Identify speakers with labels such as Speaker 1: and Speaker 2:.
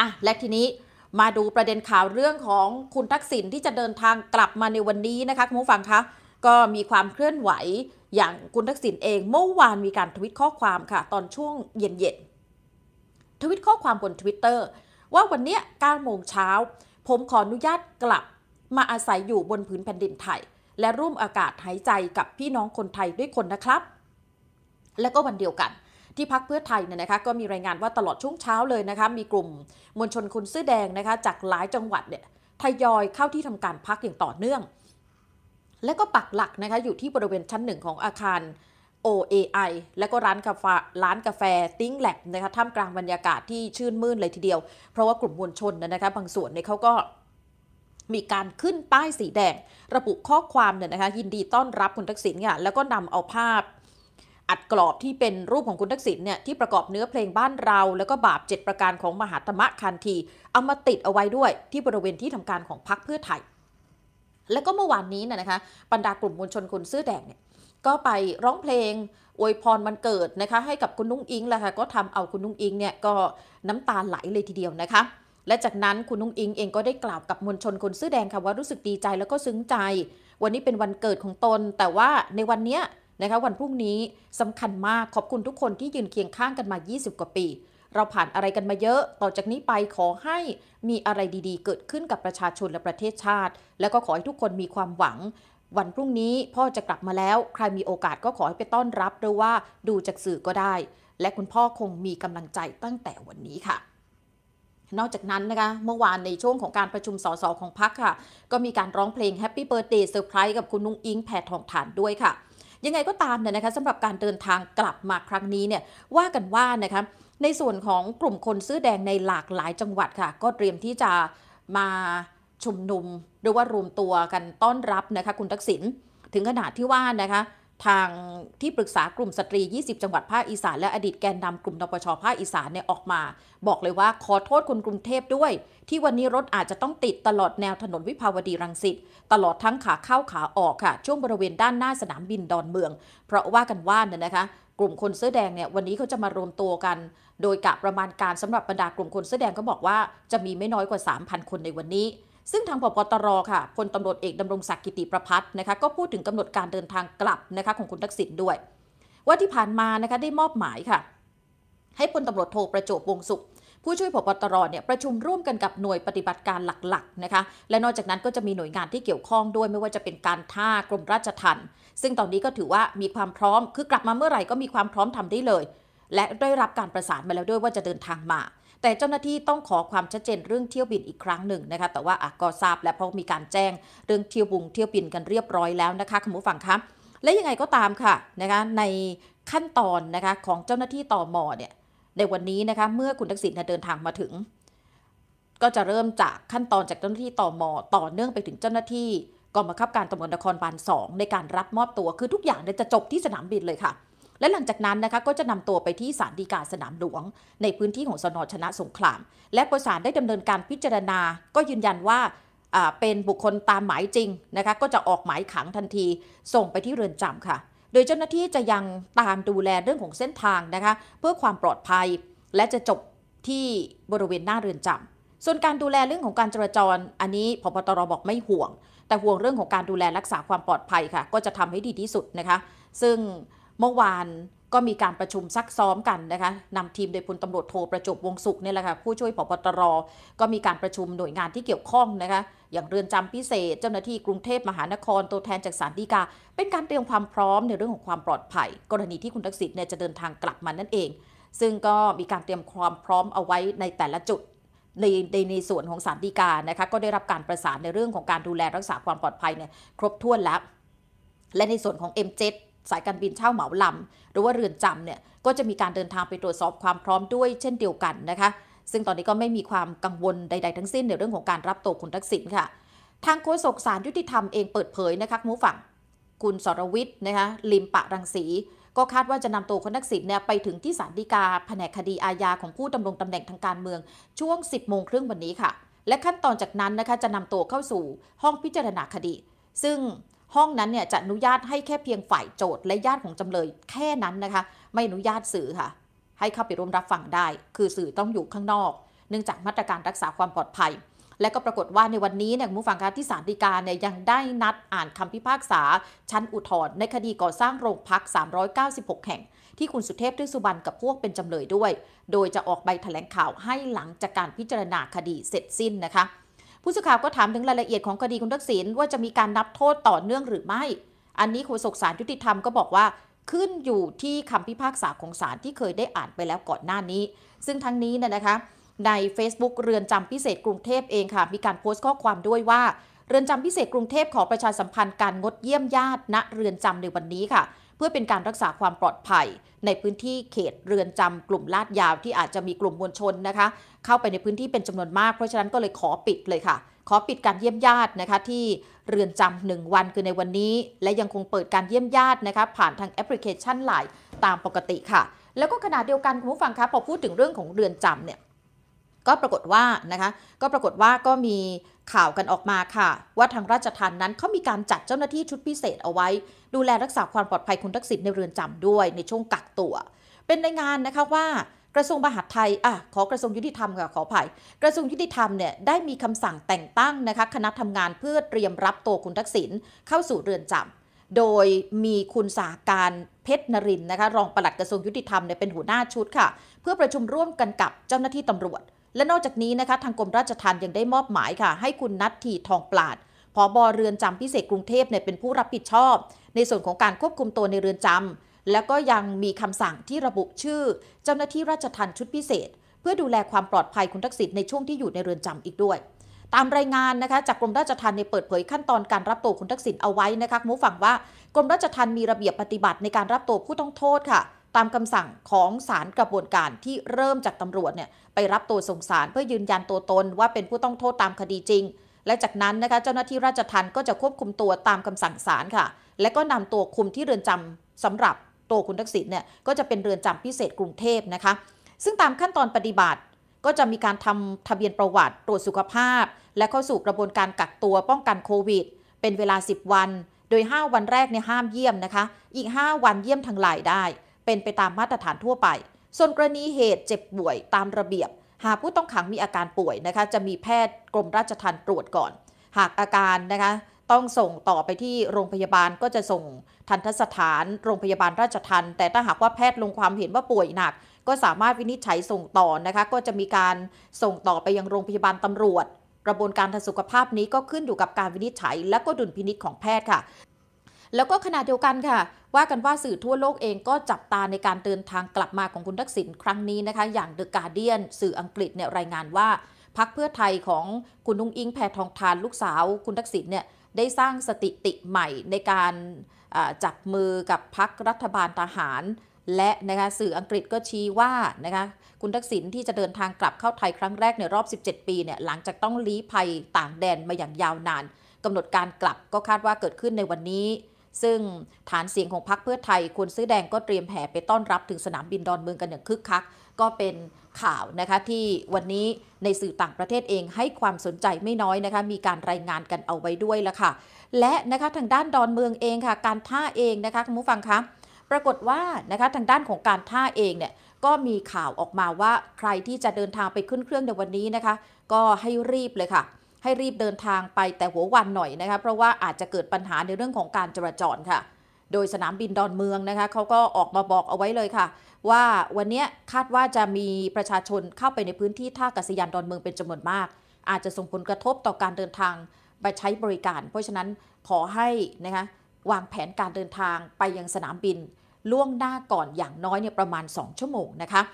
Speaker 1: อ่ะและทีนี้มาดูประเด็นข่าวเรื่องของคุณทักษิณที่จะเดินทางกลับมาในวันนี้นะคะคุณผู้ฟังคะ ก็มีความเคลื่อนไหวอย่างคุณทักษิณเองเมื่อวานมีการทวิตข้อความค่ะ ตอนช่วงเย็นๆทวิตข้อความบน Twitter ว่าวันนี้9โมงเช้า ผมขออนุญาตกลับมาอาศัยอยู่บนผืนแผ่นดินไทย และร่วมอากาศหายใจกับพี่น้องคนไทยด้วยคนนะครับ และก็วันเดียวกันที่พักเพื่อไทยเนี่ยนะคะก็มีรายงานว่าตลอดช่วงเช้าเลยนะคะมีกลุ่มมวลชนคนเสื้อแดงนะคะ จากหลายจังหวัดเนี่ยทยอยเข้าที่ทำการพักอย่างต่อเนื่อง และก็ปักหลักนะคะอยู่ที่บริเวณชั้นหนึ่งของอาคาร OAI และก็ร้านกาแฟร้านกาแฟติ้งแลบนะคะท่ามกลางบรรยากาศที่ชื่นมื่นเลยทีเดียว เพราะว่ากลุ่มมวลชนนะคะบางส่วนเนี่ยเขาก็มีการขึ้นป้ายสีแดง ระบุข้อความเนี่ยนะคะยินดีต้อนรับคุณทักษิณค่ะแล้วก็นำเอาภาพอัดกรอบที่เป็นรูปของคุณทักษิณเนี่ยที่ประกอบเนื้อเพลงบ้านเรา แล้วก็บาป7ประการของมหาธรรมะคันทีเอามาติดเอาไว้ด้วยที่บริเวณที่ทำการของพรรคเพื่อไทยแล้วก็เมื่อวานนี้นะคะบรรดากลุ่มมวลชนคนเสื้อแดงเนี่ยก็ไปร้องเพลง อวยพรมันเกิดนะคะ ให้กับคุณนุ้งอิงแหละค่ะก็ทำเอาคุณนุ้งอิงเนี่ยก็น้ำตาไหลเลยทีเดียวนะคะ และจากนั้นคุณนุ้งอิงเองก็ได้กล่าวกับมวลชนคนเสื้อแดงค่ะว่ารู้สึกดีใจแล้วก็ซึ้งใจ วันนี้เป็นวันเกิดของตน แต่ว่าในวันเนี้ยนะคะวันพรุ่งนี้สำคัญมากขอบคุณทุกคนที่ยืนเคียงข้างกันมา 20กว่าปี เราผ่านอะไรกันมาเยอะ ต่อจากนี้ไปขอให้มีอะไรดีๆ เกิดขึ้นกับประชาชนและประเทศชาติ แล้วก็ขอให้ทุกคนมีความหวัง วันพรุ่งนี้พ่อจะกลับมาแล้วใครมีโอกาสก็ขอให้ไปต้อนรับหรือว่าดูจากสื่อก็ได้ และคุณพ่อคงมีกำลังใจตั้งแต่วันนี้ค่ะ นอกจากนั้นนะคะเมื่อวานในช่วงของการประชุมสสของพักค่ะ ก็มีการร้องเพลง Happy Birthday Surprise กับคุณนุ้งอิงแพทองฐานด้วยค่ะยังไงก็ตามเนี่ยนะคะสำหรับการเดินทางกลับมาครั้งนี้เนี่ยว่ากันว่านะคะในส่วนของกลุ่มคนซื้อแดงในหลากหลายจังหวัดค่ะ ก็เตรียมที่จะมาชุมนุมหรือว่ารวมตัวกันต้อนรับนะคะคุณทักษิณถึงขนาดที่ว่านะคะทางที่ปรึกษากลุ่มสตรี 20 จังหวัดภาคอีสานและอดีตแกนนำากลุ่มนปชภาคอีสานเนี่ย ออกมา บอกเลยว่าขอโทษคนกรุงเทพด้วย ที่วันนี้รถอาจจะต้องติดตลอดแนวถนนวิภาวดีรังสิตตลอดทั้งขาเข้าขาออกค่ะ ช่วงบริเวณด้านหน้าสนามบินดอนเมือง เพราะว่ากันว่านนะคะ กลุ่มคนเสื้อแดงเนี่ยวันนี้เขาจะมารวมตัวกัน โดยกะประมาณการสำหรับบรรดากลุ่มคนเสื้อแดงก็บอกว่าจะมีไม่น้อยกว่า 3,000 คนในวันนี้ซึ่งทางพบตรค่ะพลตำรวจเอกดำรงศักดิ์กิติประพัฒนะคะก็พูดถึงกำหนดการเดินทางกลับนะคะของคุณทักษิณด้วย ว่าที่ผ่านมานะคะได้มอบหมายค่ะ ให้พลตำรวจโทประโจบวงสุขผู้ช่วยพบตรเนี่ยประชุมร่วมกันกับหน่วยปฏิบัติการหลักๆนะคะและนอกจากนั้นก็จะมีหน่วยงานที่เกี่ยวข้องด้วย ไม่ว่าจะเป็นการท่ากรมราชทัณฑ์ซึ่งตอนนี้ก็ถือว่ามีความพร้อมคือกลับมาเมื่อไหร่ก็มีความพร้อมทำได้เลย และได้รับการประสานมาแล้วด้วยว่าจะเดินทางมาแต่เจ้าหน้าที่ต้องขอความชัดเจนเรื่องเที่ยวบินอีกครั้งหนึ่งนะคะแต่ว่าก็ทราบ และเพราะมีการแจ้งเรื่องเที่ยวบุงเที่ยวบินกันเรียบร้อยแล้วนะคะคุณผู้ฟังคะและยังไงก็ตามค่ะนะคะในขั้นตอนนะคะของเจ้าหน้าที่ต่อมอเนี่ยในวันนี้นะคะเมื่อคุณทักษิณเดินทางมาถึง ก็จะเริ่มจากขั้นตอนจากเจ้าหน้าที่ต่อมอต่อเนื่องไปถึงเจ้าหน้าที่กองบังคับการตำรวจนครบาล2ในการรับมอบตัวคือทุกอย่างจะจบที่สนามบินเลยค่ะและหลังจากนั้นนะคะก็จะนำตัวไปที่ศาลฎีกาสนามหลวง ในพื้นที่ของสนชนะสงคราม และประสานได้ดำเนินการพิจารณาก็ยืนยันว่าเป็นบุคคลตามหมายจริงนะคะก็จะออกหมายขังทันทีส่งไปที่เรือนจำค่ะ โดยเจ้าหน้าที่จะยังตามดูแลเรื่องของเส้นทางนะคะเพื่อความปลอดภัย และจะจบที่บริเวณหน้าเรือนจำ ส่วนการดูแลเรื่องของการจราจร อันนี้พบตรบอกไม่ห่วง แต่ห่วงเรื่องของการดูแลรักษาความปลอดภัยค่ะ ก็จะทำให้ดีที่สุดนะคะ ซึ่งเมื่อวานก็มีการประชุมซักซ้อมกันนะคะนำทีมโดยพลตำรวจโทประจบวงสุขเนี่ยแหละค่ะผู้ช่วยผบตรก็มีการประชุมหน่วยงานที่เกี่ยวข้องนะคะ อย่างเรือนจำพิเศษ เจ้าหน้าที่กรุงเทพมหานครตัวแทนจากสารดีกาเป็นการเตรียมความพร้อมในเรื่องของความปลอดภัย กรณีที่คุณทักษิณเนี่ยจะเดินทางกลับมานั่นเอง ซึ่งก็มีการเตรียมความพร้อมเอาไว้ในแต่ละจุดในในในส่วนของสารดีกานะคะก็ได้รับการประสานในเรื่องของการดูแลรักษาความปลอดภัยเนี่ยครบถ้วนแล้ว และในส่วนของ M7 สายการบินเช่าเหมาลำหรือว่าเรือนจำเนี่ย ก็จะมีการเดินทางไปตรวจสอบความพร้อมด้วยเช่นเดียวกันนะคะ ซึ่งตอนนี้ก็ไม่มีความกังวลใดๆทั้งสิ้นในเรื่องของการรับตัวคุณทักษิณค่ะ ทางโฆษกสารยุติธรรมเองเปิดเผยนะคะมูฝั่งคุณสรวิทย์นะคะลิมปะรังสี ก็คาดว่าจะนำตัวคุณทักษิณเนี่ยไปถึงที่ศาลฎีกา แผนกคดีอาญาของผู้ดำารงตำแหน่งทางการเมืองช่วง10โมงครึ่งวันนี้ค่ะ และขั้นตอนจากนั้นนะคะจะนำตัวเข้าสู่ห้องพิจารณาคดี ซึ่งห้องนั้นเนี่ยจะอนุญาตให้แค่เพียงฝ่ายโจทย์และญาติของจำเลยแค่นั้นนะคะ ไม่อนุญาตสื่อค่ะ ให้เข้าไปร่วมรับฟังได้ คือสื่อต้องอยู่ข้างนอก เนื่องจากมาตรการรักษาความปลอดภัย และก็ปรากฏว่าในวันนี้เนี่ยผู้ฟังคะที่ศาลฎีกาเนี่ยยังได้นัดอ่านคำพิพากษา ชั้นอุทธรณ์ในคดีก่อสร้างโรงพัก 396 แห่งที่คุณสุเทพทึสุบรรณกับพวกเป็นจำเลยด้วย โดยจะออกใบแถลงข่าวให้หลังจากการพิจารณาคดีเสร็จสิ้นนะคะผู้สื่อข่าวก็ถามถึงรายละเอียดของคดีคุณทักษิณว่าจะมีการนับโทษต่อเนื่องหรือไม่ อันนี้โฆษกสารยุติธรรมก็บอกว่า ขึ้นอยู่ที่คำพิพากษาของศาลที่เคยได้อ่านไปแล้วก่อนหน้านี้ ซึ่งทั้งนี้นนะคะใน Facebook เรือนจำพิเศษกรุงเทพเองค่ะ มีการโพสต์ข้อความด้วยว่า เรือนจำพิเศษกรุงเทพขอประชาสัมพันธ์การงดเยี่ยมญาติณเรือนจำในวันนี้ค่ะพื่อเป็นการรักษาความปลอดภัยในพื้นที่เขตเรือนจำกลุ่มลาดยาว ที่อาจจะมีกลุ่มมวลชนนะคะ เข้าไปในพื้นที่เป็นจำนวนมาก เพราะฉะนั้นก็เลยขอปิดเลยค่ะ ขอปิดการเยี่ยมญาตินะคะที่เรือนจำหนึ่งวันคือในวันนี้ และยังคงเปิดการเยี่ยมญาตินะคะ ผ่านทางแอปพลิเคชันไลน์ตามปกติค่ะ แล้วก็ขณะเดียวกันคุณผู้ฟังคะพอพูดถึงเรื่องของเรือนจำเนี่ยก็ปรากฏว่านะคะก็ปรากฏว่าก็มีข่าวกันออกมาค่ะ ว่าทางราชทัณฑ์นั้นเขามีการจัดเจ้าหน้าที่ชุดพิเศษเอาไว้ ดูแลรักษาความปลอดภัยคุณทักษิณในเรือนจำด้วย ในช่วงกักตัว เป็นในงานนะคะว่ากระทรวงมหาดไทยอ่ะขอกระทรวงยุติธรรมค่ะขออภัย กระทรวงยุติธรรมเนี่ยได้มีคำสั่งแต่งตั้งนะคะ คณะทำงานเพื่อเตรียมรับตัวคุณทักษิณเข้าสู่เรือนจำ โดยมีคุณสาการเพชรนรินนะคะรองปลัดกระทรวงยุติธรรมเนี่ยเป็นหัวหน้าชุดค่ะ เพื่อประชุมร่วมกันกับเจ้าหน้าที่ตำรวจและนอกจากนี้นะคะทางกรมราชทัณฑ์ยังได้มอบหมายค่ะ ให้คุณนัททีทองปราดผอบอเรือนจำพิเศษกรุงเทพเนี่ยเป็นผู้รับผิดชอบ ในส่วนของการควบคุมตัวในเรือนจำ แล้วก็ยังมีคำสั่งที่ระบุชื่อ เจ้าหน้าที่ราชทัณฑ์ชุดพิเศษ เพื่อดูแลความปลอดภัยคุณทักษิณในช่วงที่อยู่ในเรือนจำอีกด้วย ตามรายงานนะคะจากกรมราชทัณฑ์เปิดเผยขั้นตอนการรับตัวคุณทักษิณเอาไว้นะคะมู้ฟังว่ากรมราชทัณฑ์มีระเบียบปฏิบัติในการรับตัวผู้ต้องโทษค่ะตามคำสั่งของศาลกระบวนการที่เริ่มจากตำรวจเนี่ยไปรับตัวส่งสารเพื่อยืนยันตัวตนว่าเป็นผู้ต้องโทษตามคดีจริง และจากนั้นนะคะเจ้าหน้าที่ราชทันก็จะควบคุมตัวตามคำสั่งศาลค่ะ และก็นำตัวคุมที่เรือนจำสำหรับตัวคุณทักษิณเนี่ยก็จะเป็นเรือนจำพิเศษกรุงเทพนะคะ ซึ่งตามขั้นตอนปฏิบัติ ก็จะมีการทำทะเบียนประวัติตรวจสุขภาพและเข้าสู่กระบวนการกักตัวป้องกันโควิดเป็นเวลา 10 วัน โดย 5 วันแรกในห้ามเยี่ยมนะคะ อีก 5 วันเยี่ยมทางไลน์ได้เป็นไปตามมาตรฐานทั่วไป ส่วนกรณีเหตุเจ็บป่วยตามระเบียบ หากผู้ต้องขังมีอาการป่วยนะคะ จะมีแพทย์กรมราชทัณฑ์ตรวจก่อน หากอาการนะคะต้องส่งต่อไปที่โรงพยาบาลก็จะส่งทันทสถานโรงพยาบาลราชทั์แต่ถ้าหากว่าแพทย์ลงความเห็นว่าป่วยหนัก ก็สามารถวินิจฉัยส่งต่อนะคะก็จะมีการส่งต่อไปยังโรงพยาบาลตำรวจ กระบวนการทางสุขภาพนี้ก็ขึ้นอยู่กับการวินิจฉัย และก็ดุลพินิษของแพทย์ค่ะแล้วก็ขณะเดียวกันค่ะว่ากันว่าสื่อทั่วโลกเองก็จับตาในการเดินทางกลับมาของคุณทักษิณครั้งนี้นะคะ อย่างเดอะการเดียนสื่ออังกฤษเนี่ยรายงานว่า พักเพื่อไทยของคุณนุ้งอิงแพทองทานลูกสาวคุณทักษิณเนี่ย ได้สร้างสติติใหม่ในการจับมือกับพักรัฐบาลทหาร และนะคะสื่ออังกฤษก็ชี้ว่านะคะคุณทักษิณที่จะเดินทางกลับเข้าไทยครั้งแรกในรอบ 17 ปีเนี่ยหลังจากต้องลี้ภัยต่างแดนมาอย่างยาวนานกำหนดการกลับก็คาดว่าเกิดขึ้นในวันนี้ซึ่งฐานเสียงของพรรคเพื่อไทยคนซื้อแดงก็เตรียมแผ่ไปต้อนรับถึงสนามบินดอนเมืองกันอย่างคึกคักก็เป็นข่าวนะคะที่วันนี้ในสื่อต่างประเทศเองให้ความสนใจไม่น้อยนะคะ มีการรายงานกันเอาไว้ด้วยละค่ะ และนะคะทางด้านดอนเมืองเองค่ะ การท่าเองนะคะคุณผู้ฟังคะปรากฏว่านะคะทางด้านของการท่าเองเนี่ยก็มีข่าวออกมาว่าใครที่จะเดินทางไปขึ้นเครื่องในวันนี้นะคะ ก็ให้รีบเลยค่ะให้รีบเดินทางไปแต่หัววันหน่อยนะคะเพราะว่าอาจจะเกิดปัญหาในเรื่องของการจราจรค่ะ โดยสนามบินดอนเมืองนะคะเขาก็ออกมาบอกเอาไว้เลยค่ะ ว่าวันนี้คาดว่าจะมีประชาชนเข้าไปในพื้นที่ท่ากาศยานดอนเมืองเป็นจำนวนมาก อาจจะส่งผลกระทบต่อการเดินทางไปใช้บริการ เพราะฉะนั้นขอให้นะคะวางแผนการเดินทางไปยังสนามบิน ล่วงหน้าก่อนอย่างน้อยเนี่ยประมาณ2ชั่วโมงนะคะ